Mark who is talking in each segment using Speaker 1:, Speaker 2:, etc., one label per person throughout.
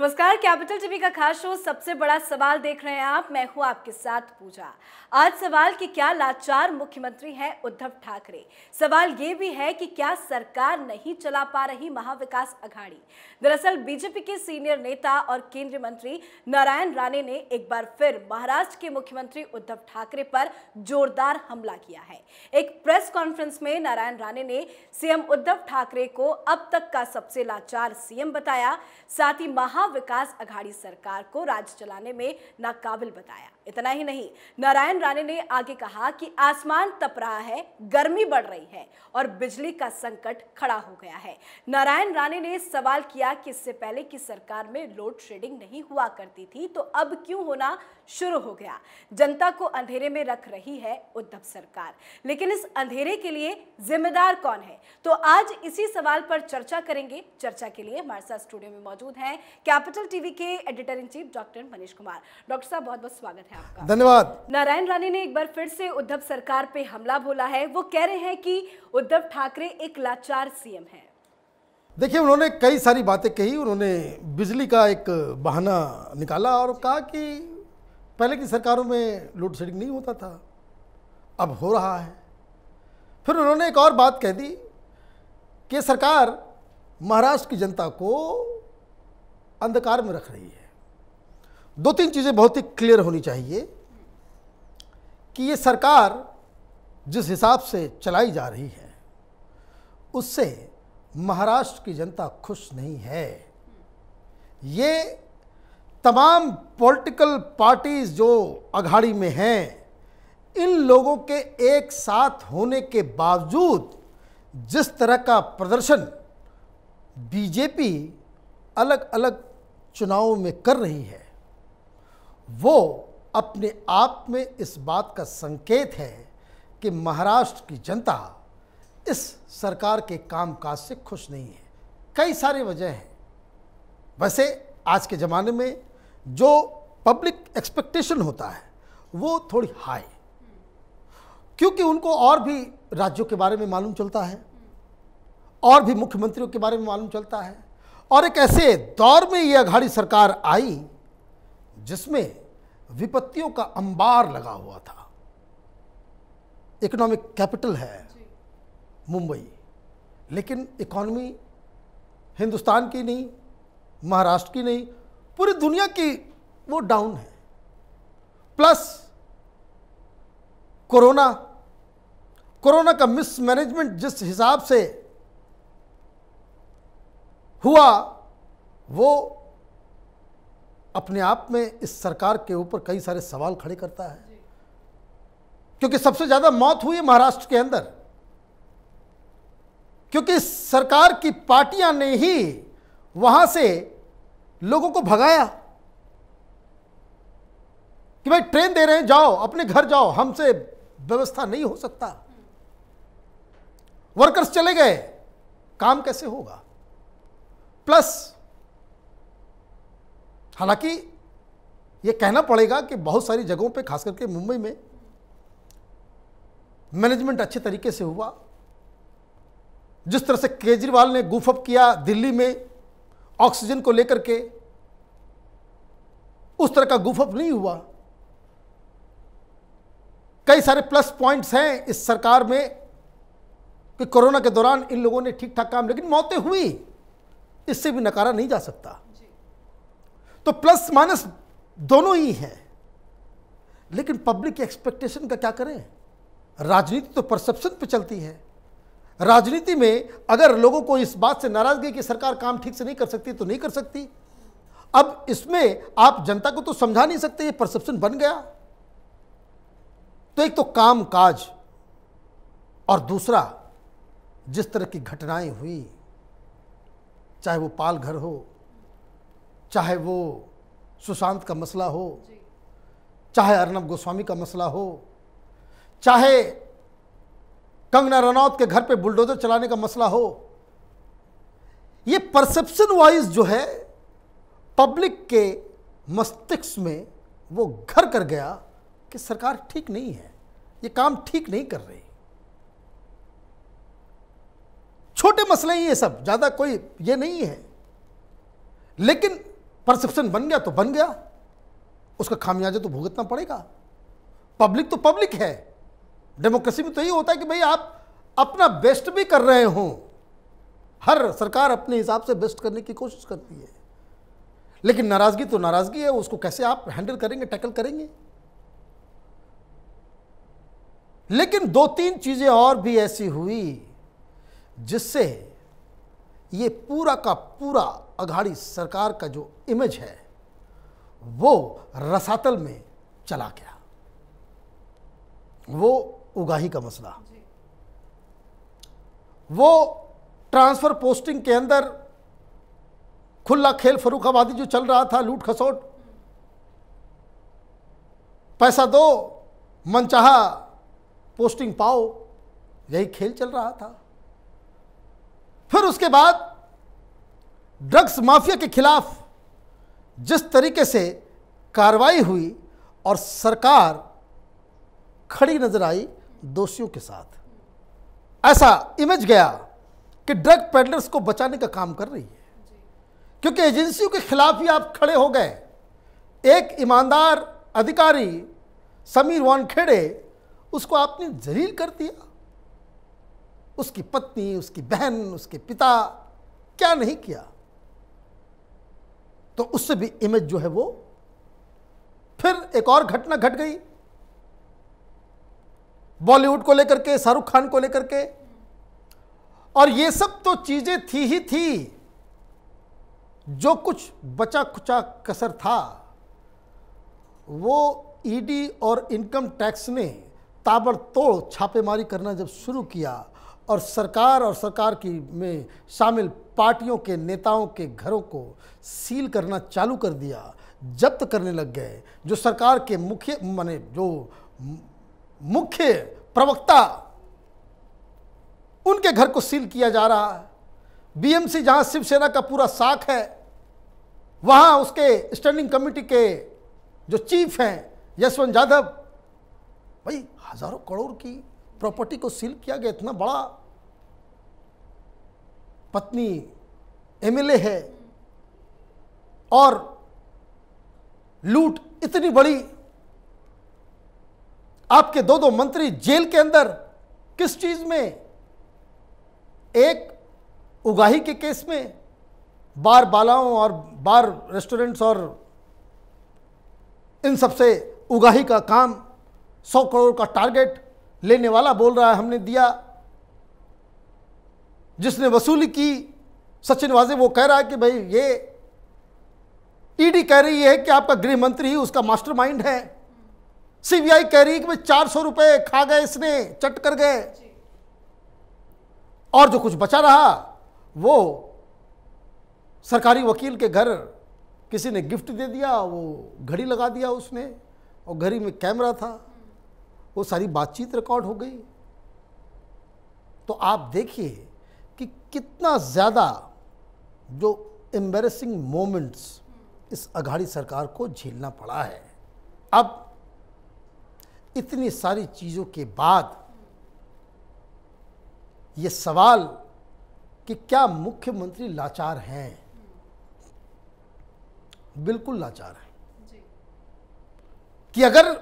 Speaker 1: नमस्कार capital TV का खास शो सबसे बड़ा सवाल देख रहे हैं आप मैं हूं आपके साथ पूजा आज सवाल कि क्या लाचार मुख्यमंत्री हैं उद्धव ठाकरे सवाल ये भी है कि क्या सरकार नहीं चला पा रही महाविकास अघाड़ी दरअसल बीजेपी के सीनियर नेता और केंद्रीय मंत्री नारायण राणे ने एक बार फिर महाराष्ट्र के मुख्यमंत्री उद्धव ठाकरे पर जोरदार हमला किया है एक प्रेस कॉन्फ्रेंस में नारायण राणे ने सीएम उद्धव ठाकरे को अब तक का सबसे लाचार सीएम बताया साथ ही महा विकास अघाड़ी सरकार को राज्य चलाने में नाकाबिल बताया इतना ही नहीं नारायण राणे ने आगे कहा कि आसमान तप रहा है गर्मी बढ़ रही है और बिजली का संकट खड़ा हो गया है नारायण राणे ने सवाल किया कि इससे पहले की सरकार में लोड शेडिंग नहीं हुआ करती थी तो अब क्यों होना शुरू हो गया जनता को अंधेरे में रख रही है उद्धव सरकार लेकिन इस अंधेरे के लिए जिम्मेदार कौन है तो आज इसी सवाल पर चर्चा करेंगे चर्चा के लिए हमारे साथ स्टूडियो में मौजूद हैं कैपिटल टीवी के editor in chief doctor Manish Kumar doctor साहब बहुत बहुत स्वागत है
Speaker 2: आपका धन्यवाद
Speaker 1: नारायण रानी ने एक बार फिर से उद्धव सरकार पे हमला बोला है वो कह रहे हैं कि उद्धव ठाकरे एक लाचार सीएम है
Speaker 2: देखिए उन्होंने कई सारी बातें कही उन्होंने बिजली का एक बहाना निकाला और कहा कि पहले की सरकारों में लोड शेडिंग नहीं होता था अब हो रहा है फिर उन्होंने एक और बात कह दी कि सरकार महाराष्ट्र की जनता को अंधकार में रख रही है दो तीन चीज़ें बहुत ही क्लियर होनी चाहिए कि ये सरकार जिस हिसाब से चलाई जा रही है उससे महाराष्ट्र की जनता खुश नहीं है ये तमाम पॉलिटिकल पार्टीज़ जो अघाड़ी में हैं इन लोगों के एक साथ होने के बावजूद जिस तरह का प्रदर्शन बीजेपी अलग अलग चुनावों में कर रही है वो अपने आप में इस बात का संकेत है कि महाराष्ट्र की जनता इस सरकार के कामकाज से खुश नहीं है कई सारे वजह हैं वैसे आज के ज़माने में जो पब्लिक एक्सपेक्टेशन होता है वो थोड़ी हाई क्योंकि उनको और भी राज्यों के बारे में मालूम चलता है और भी मुख्यमंत्रियों के बारे में मालूम चलता है और एक ऐसे दौर में ये अघाड़ी सरकार आई जिसमें विपत्तियों का अंबार लगा हुआ था इकोनॉमिक कैपिटल है मुंबई लेकिन इकॉनमी हिंदुस्तान की नहीं महाराष्ट्र की नहीं पूरी दुनिया की वो डाउन है प्लस कोरोना कोरोना का मिसमैनेजमेंट जिस हिसाब से हुआ वो अपने आप में इस सरकार के ऊपर कई सारे सवाल खड़े करता है क्योंकि सबसे ज़्यादा मौत हुई है महाराष्ट्र के अंदर क्योंकि सरकार की पार्टियां ने ही वहां से लोगों को भगाया कि भाई ट्रेन दे रहे हैं जाओ अपने घर जाओ हमसे व्यवस्था नहीं हो सकता वर्कर्स चले गए काम कैसे होगा प्लस हालांकि ये कहना पड़ेगा कि बहुत सारी जगहों पे खास करके मुंबई में मैनेजमेंट अच्छे तरीके से हुआ जिस तरह से केजरीवाल ने गुफअप किया दिल्ली में ऑक्सीजन को लेकर के उस तरह का गुफअप नहीं हुआ कई सारे प्लस पॉइंट्स हैं इस सरकार में कि कोरोना के दौरान इन लोगों ने ठीक ठाक काम लेकिन मौतें हुई इससे भी नकारा नहीं जा सकता तो प्लस माइनस दोनों ही है लेकिन पब्लिक की एक्सपेक्टेशन का क्या करें राजनीति तो परसेप्शन पे चलती है राजनीति में अगर लोगों को इस बात से नाराजगी कि सरकार काम ठीक से नहीं कर सकती तो नहीं कर सकती अब इसमें आप जनता को तो समझा नहीं सकते ये परसेप्शन बन गया तो एक तो काम काज और दूसरा जिस तरह की घटनाएं हुई चाहे वो पाल घर हो चाहे वो सुशांत का मसला हो चाहे अर्नब गोस्वामी का मसला हो चाहे कंगना रनौत के घर पे बुलडोजर चलाने का मसला हो ये परसेप्शन वाइज जो है पब्लिक के मस्तिष्क में वो घर कर गया कि सरकार ठीक नहीं है ये काम ठीक नहीं कर रही छोटे मसले ही ये सब ज़्यादा कोई ये नहीं है लेकिन परसेप्शन बन गया तो बन गया उसका खामियाजा तो भुगतना पड़ेगा पब्लिक तो पब्लिक है डेमोक्रेसी में तो यही होता है कि भाई आप अपना बेस्ट भी कर रहे हो हर सरकार अपने हिसाब से बेस्ट करने की कोशिश करती है लेकिन नाराज़गी तो नाराज़गी है उसको कैसे आप हैंडल करेंगे टैकल करेंगे लेकिन दो तीन चीज़ें और भी ऐसी हुई जिससे ये पूरा का पूरा अघाड़ी सरकार का जो इमेज है वो रसातल में चला गया वो उगाही का मसला वो ट्रांसफर पोस्टिंग के अंदर खुला खेल फरूखाबादी जो चल रहा था लूट खसोट पैसा दो मनचाहा पोस्टिंग पाओ यही खेल चल रहा था फिर उसके बाद ड्रग्स माफिया के खिलाफ जिस तरीके से कार्रवाई हुई और सरकार खड़ी नजर आई दोषियों के साथ ऐसा इमेज गया कि ड्रग पेडलर्स को बचाने का काम कर रही है क्योंकि एजेंसियों के खिलाफ ही आप खड़े हो गए एक ईमानदार अधिकारी समीर वानखेड़े उसको आपने जलील कर दिया उसकी पत्नी उसकी बहन उसके पिता क्या नहीं किया तो उससे भी इमेज जो है वो फिर एक और घटना घट गई बॉलीवुड को लेकर के शाहरुख खान को लेकर के और ये सब तो चीजें थी ही थी जो कुछ बचा खुचा कसर था वो ईडी e और इनकम टैक्स ने ताबड़तोड़ छापेमारी करना जब शुरू किया और सरकार और सरकार की में शामिल पार्टियों के नेताओं के घरों को सील करना चालू कर दिया जब्त करने लग गए जो सरकार के मुख्य माने जो मुख्य प्रवक्ता उनके घर को सील किया जा रहा है बीएमसी जहां शिवसेना का पूरा साख है वहां उसके स्टैंडिंग कमेटी के जो चीफ हैं यशवंत जाधव भाई हजारों करोड़ की प्रॉपर्टी को सील किया गया इतना बड़ा पत्नी एमएलए है और लूट इतनी बड़ी आपके दो दो मंत्री जेल के अंदर किस चीज में एक उगाही के केस में बार बालाओं और बार रेस्टोरेंट्स और इन सब से उगाही का काम सौ करोड़ का टारगेट लेने वाला बोल रहा है हमने दिया जिसने वसूली की सचिन वाजे वो कह रहा है कि भाई ये ईडी e कह रही है कि आपका गृह मंत्री उसका मास्टरमाइंड है सीबीआई कह रही है कि भाई चार सौ रुपये खा गए इसने चट कर गए और जो कुछ बचा रहा वो सरकारी वकील के घर किसी ने गिफ्ट दे दिया वो घड़ी लगा दिया उसने और घड़ी में कैमरा था वो सारी बातचीत रिकॉर्ड हो गई तो आप देखिए कि कितना ज़्यादा जो एम्बेसिंग मोमेंट्स इस अघाड़ी सरकार को झेलना पड़ा है अब इतनी सारी चीज़ों के बाद ये सवाल कि क्या मुख्यमंत्री लाचार हैं बिल्कुल लाचार हैं कि अगर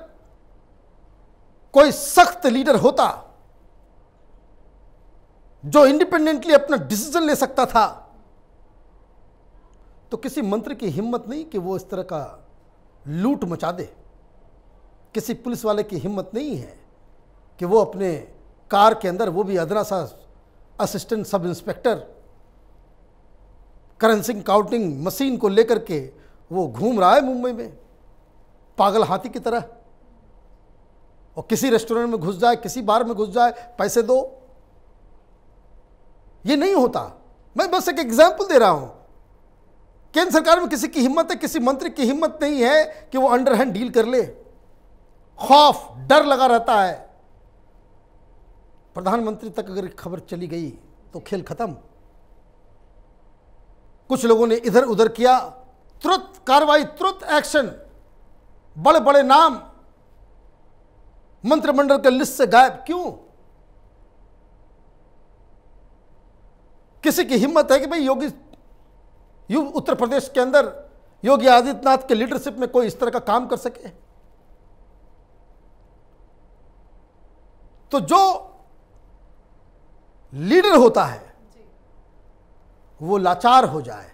Speaker 2: कोई सख्त लीडर होता जो इंडिपेंडेंटली अपना डिसीजन ले सकता था तो किसी मंत्री की हिम्मत नहीं कि वो इस तरह का लूट मचा दे किसी पुलिस वाले की हिम्मत नहीं है कि वो अपने कार के अंदर वो भी अदरा सा assistant sub inspector करेंसिंग counting machine को लेकर के वो घूम रहा है मुंबई में पागल हाथी की तरह और किसी रेस्टोरेंट में घुस जाए किसी बार में घुस जाए पैसे दो ये नहीं होता मैं बस एक एग्जाम्पल दे रहा हूं केंद्र सरकार में किसी की हिम्मत है किसी मंत्री की हिम्मत नहीं है कि वो अंडर हैंड डील कर ले खौफ डर लगा रहता है प्रधानमंत्री तक अगर खबर चली गई तो खेल खत्म कुछ लोगों ने इधर उधर किया तुरंत कार्रवाई तुरंत एक्शन बड़े बड़े नाम मंत्रिमंडल के लिस्ट से गायब क्यों किसी की हिम्मत है कि भाई योगी यू उत्तर प्रदेश के अंदर योगी आदित्यनाथ के लीडरशिप में कोई इस तरह का काम कर सके तो जो लीडर होता है वो लाचार हो जाए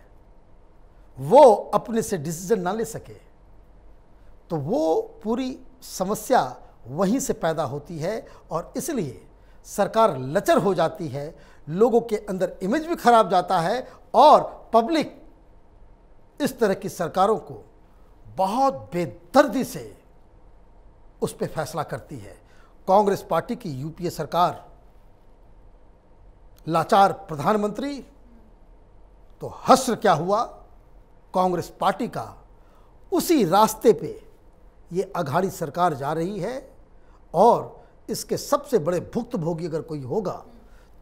Speaker 2: वो अपने से डिसीजन ना ले सके तो वो पूरी समस्या वहीं से पैदा होती है और इसलिए सरकार लचर हो जाती है लोगों के अंदर इमेज भी खराब जाता है और पब्लिक इस तरह की सरकारों को बहुत बेदर्दी से उस पर फैसला करती है कांग्रेस पार्टी की यूपीए सरकार लाचार प्रधानमंत्री तो हस्र क्या हुआ कांग्रेस पार्टी का उसी रास्ते पे ये अघाड़ी सरकार जा रही है और इसके सबसे बड़े भुक्तभोगी अगर कोई होगा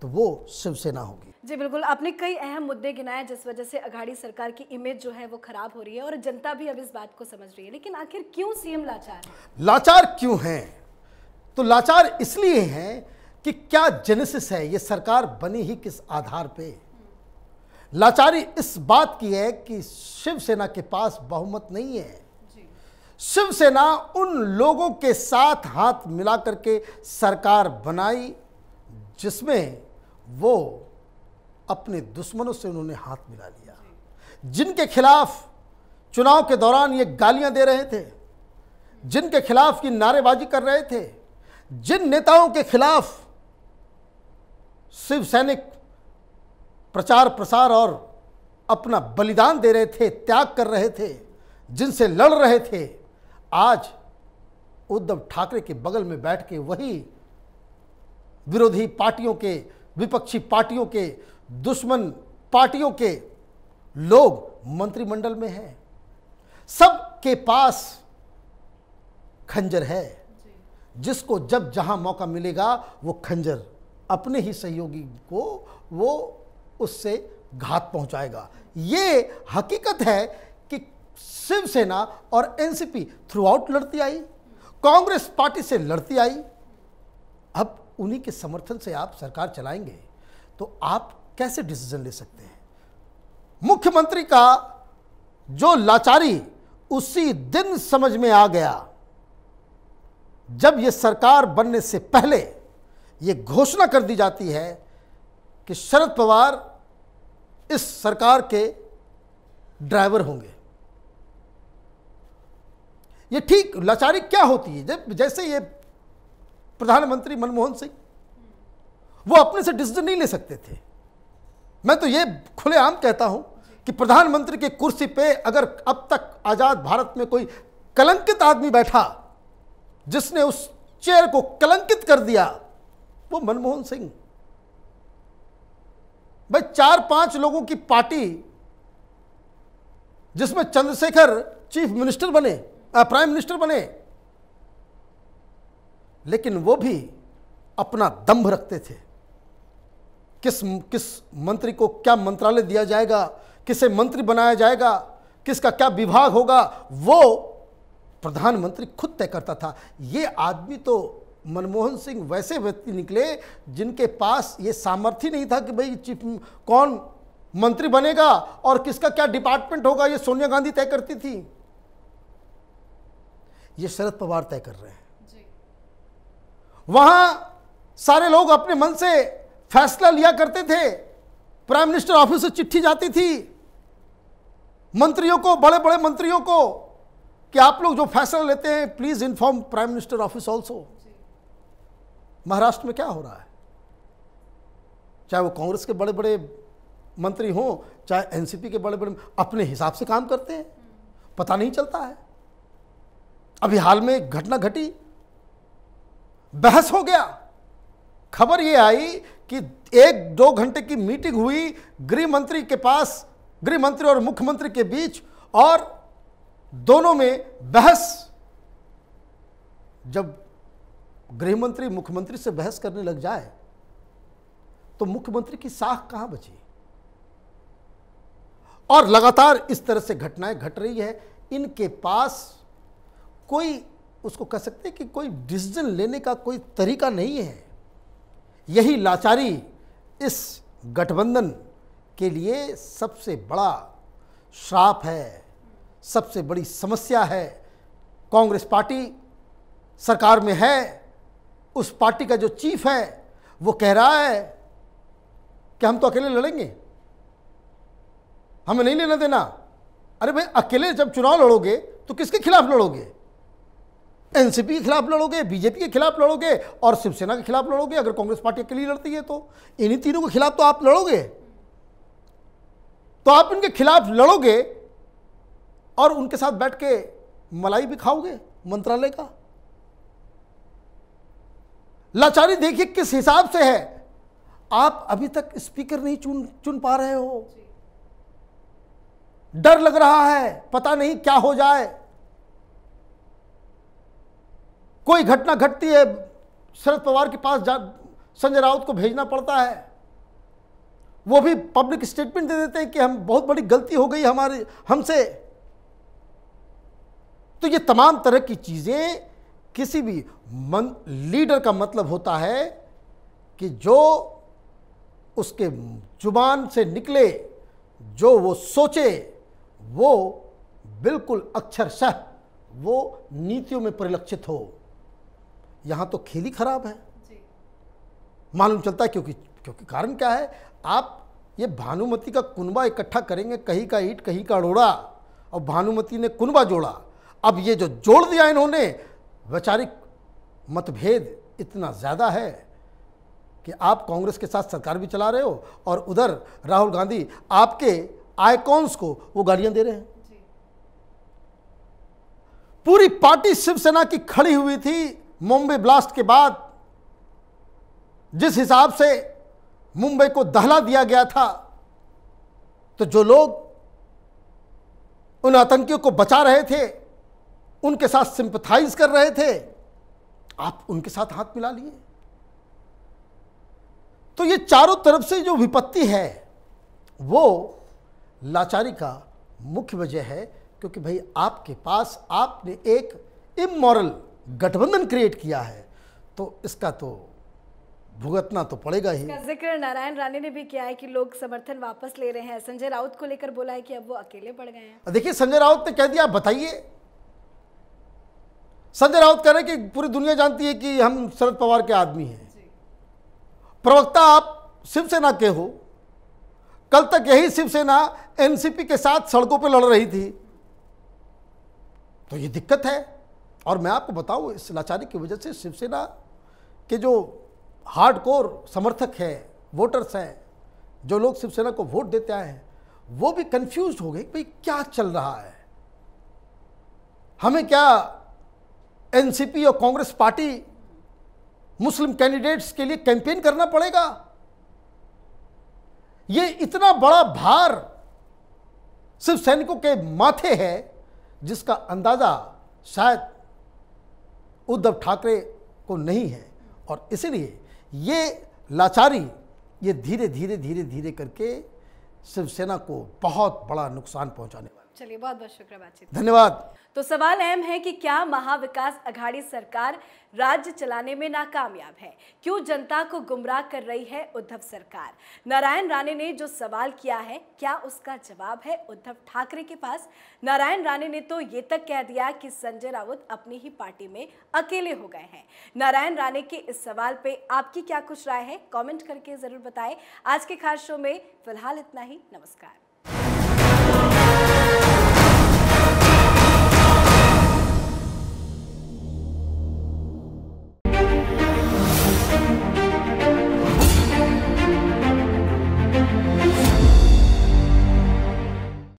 Speaker 2: तो वो शिवसेना होगी
Speaker 1: जी बिल्कुल आपने कई अहम मुद्दे गिनाए जिस वजह से अघाड़ी सरकार की इमेज जो है वो खराब हो रही है और जनता भी अब इस बात को समझ रही है लेकिन आखिर क्यों सीएम लाचार है
Speaker 2: लाचार क्यों है तो लाचार इसलिए है कि क्या जेनेसिस है ये सरकार बनी ही किस आधार पे लाचारी इस बात की है कि शिवसेना के पास बहुमत नहीं है शिवसेना उन लोगों के साथ हाथ मिला करके सरकार बनाई जिसमें वो अपने दुश्मनों से उन्होंने हाथ मिला लिया जिनके खिलाफ चुनाव के दौरान ये गालियां दे रहे थे जिनके खिलाफ की नारेबाजी कर रहे थे जिन नेताओं के खिलाफ शिव सैनिक प्रचार प्रसार और अपना बलिदान दे रहे थे त्याग कर रहे थे जिनसे लड़ रहे थे आज उद्धव ठाकरे के बगल में बैठ के वही विरोधी पार्टियों के विपक्षी पार्टियों के दुश्मन पार्टियों के लोग मंत्रिमंडल में हैं सब के पास खंजर है जिसको जब जहां मौका मिलेगा वो खंजर अपने ही सहयोगी को वो उससे घात पहुंचाएगा ये हकीकत है कि शिवसेना और एनसीपी थ्रू आउट लड़ती आई कांग्रेस पार्टी से लड़ती आई अब उन्हीं के समर्थन से आप सरकार चलाएंगे तो आप कैसे डिसीजन ले सकते हैं मुख्यमंत्री का जो लाचारी उसी दिन समझ में आ गया जब यह सरकार बनने से पहले यह घोषणा कर दी जाती है कि शरद पवार इस सरकार के ड्राइवर होंगे ये ठीक लाचारी क्या होती है जब जैसे ये प्रधानमंत्री मनमोहन सिंह वो अपने से डिसीजन नहीं ले सकते थे मैं तो ये खुलेआम कहता हूं कि प्रधानमंत्री की कुर्सी पे अगर अब तक आज़ाद भारत में कोई कलंकित आदमी बैठा जिसने उस चेयर को कलंकित कर दिया वो मनमोहन सिंह भाई चार पांच लोगों की पार्टी जिसमें चंद्रशेखर चीफ मिनिस्टर बने प्राइम मिनिस्टर बने लेकिन वो भी अपना दंभ रखते थे किस किस मंत्री को क्या मंत्रालय दिया जाएगा किसे मंत्री बनाया जाएगा किसका क्या विभाग होगा वो प्रधानमंत्री खुद तय करता था ये आदमी तो मनमोहन सिंह वैसे व्यक्ति निकले जिनके पास ये सामर्थ्य नहीं था कि भाई चीफ कौन मंत्री बनेगा और किसका क्या डिपार्टमेंट होगा ये सोनिया गांधी तय करती थी ये शरद पवार तय कर रहे हैं वहाँ सारे लोग अपने मन से फैसला लिया करते थे प्राइम मिनिस्टर ऑफिस से चिट्ठी जाती थी मंत्रियों को बड़े बड़े मंत्रियों को कि आप लोग जो फैसला लेते हैं please inform prime minister office also Maharashtra में क्या हो रहा है चाहे वो कांग्रेस के बड़े बड़े मंत्री हों चाहे एनसीपी के बड़े बड़े अपने हिसाब से काम करते हैं पता नहीं चलता है अभी हाल में घटना घटी बहस हो गया खबर ये आई कि एक दो घंटे की मीटिंग हुई गृह मंत्री के पास गृह मंत्री और मुख्यमंत्री के बीच और दोनों में बहस जब गृह मंत्री मुख्यमंत्री से बहस करने लग जाए तो मुख्यमंत्री की साख कहां बची और लगातार इस तरह से घटनाएं घट रही है इनके पास कोई उसको कह सकते हैं कि कोई डिसीजन लेने का कोई तरीका नहीं है यही लाचारी इस गठबंधन के लिए सबसे बड़ा श्राप है सबसे बड़ी समस्या है कांग्रेस पार्टी सरकार में है उस पार्टी का जो चीफ है वो कह रहा है कि हम तो अकेले लड़ेंगे हमें नहीं लेना देना अरे भाई अकेले जब चुनाव लड़ोगे तो किसके खिलाफ लड़ोगे एनसीपी के खिलाफ लड़ोगे बीजेपी के खिलाफ लड़ोगे और शिवसेना के खिलाफ लड़ोगे अगर कांग्रेस पार्टी अकेली लड़ती है तो इन्हीं तीनों के खिलाफ तो आप लड़ोगे तो आप इनके खिलाफ लड़ोगे और उनके साथ बैठ के मलाई भी खाओगे मंत्रालय का लाचारी देखिए किस हिसाब से है आप अभी तक स्पीकर नहीं चुन चुन पा रहे हो डर लग रहा है पता नहीं क्या हो जाए कोई घटना घटती है शरद पवार के पास संजय राउत को भेजना पड़ता है वो भी पब्लिक स्टेटमेंट दे देते हैं कि हम बहुत बड़ी गलती हो गई हमारे हमसे तो ये तमाम तरह की चीज़ें किसी भी मन लीडर का मतलब होता है कि जो उसके जुबान से निकले जो वो सोचे वो बिल्कुल अक्षरशः वो नीतियों में परिलक्षित हो यहाँ तो खेल ही खराब है मालूम चलता है क्योंकि क्योंकि कारण क्या है आप ये भानुमति का कुनबा इकट्ठा करेंगे कहीं का ईट कहीं का अड़ोड़ा और भानुमति ने कुनबा जोड़ा अब ये जो जोड़ दिया इन्होंने वैचारिक मतभेद इतना ज़्यादा है कि आप कांग्रेस के साथ सरकार भी चला रहे हो और उधर राहुल गांधी आपके आइकॉन्स को वो गालियां दे रहे हैं पूरी पार्टी शिवसेना की खड़ी हुई थी मुंबई ब्लास्ट के बाद जिस हिसाब से मुंबई को दहला दिया गया था तो जो लोग उन आतंकियों को बचा रहे थे उनके साथ सिंपथाइज कर रहे थे आप उनके साथ हाथ मिला लिए तो ये चारों तरफ से जो विपत्ति है वो लाचारी का मुख्य वजह है क्योंकि भाई आपके पास आपने एक इमोरल गठबंधन क्रिएट किया है तो इसका तो भुगतना तो पड़ेगा ही
Speaker 1: जिक्र नारायण रानी ने भी किया है कि लोग समर्थन वापस ले रहे हैं संजय राउत को लेकर बोला है कि अब वो अकेले पड़ गए हैं
Speaker 2: देखिए संजय राउत ने कह दिया बताइए संजय राउत कह रहे कि पूरी दुनिया जानती है कि हम शरद पवार के आदमी हैं प्रवक्ता आप शिवसेना के हो कल तक यही शिवसेना एनसीपी के साथ सड़कों पर लड़ रही थी तो ये दिक्कत है और मैं आपको बताऊं इस लाचारी की वजह से शिवसेना के जो हार्ड कोर समर्थक हैं वोटर्स हैं जो लोग शिवसेना को वोट देते आए हैं वो भी कंफ्यूज हो गए भाई क्या चल रहा है हमें क्या एनसीपी और कांग्रेस पार्टी मुस्लिम कैंडिडेट्स के लिए कैंपेन करना पड़ेगा ये इतना बड़ा भार शिव सैनिकों के माथे है जिसका अंदाज़ा शायद उद्धव ठाकरे को नहीं है और इसीलिए ये लाचारी ये धीरे धीरे धीरे धीरे करके शिवसेना को बहुत बड़ा नुकसान पहुंचाने
Speaker 1: चलिए बहुत बहुत शुक्रिया बातचीत धन्यवाद तो सवाल अहम है कि क्या महाविकास अघाड़ी सरकार राज्य चलाने में नाकामयाब है क्यों जनता को गुमराह कर रही है उद्धव सरकार नारायण राणे ने जो सवाल किया है क्या उसका जवाब है उद्धव ठाकरे के पास नारायण राणे ने तो ये तक कह दिया कि संजय राउत अपनी ही पार्टी में अकेले हो गए हैं नारायण राणे के इस सवाल पे आपकी क्या कुछ राय है कॉमेंट करके जरूर बताए आज के खास शो में फिलहाल इतना ही नमस्कार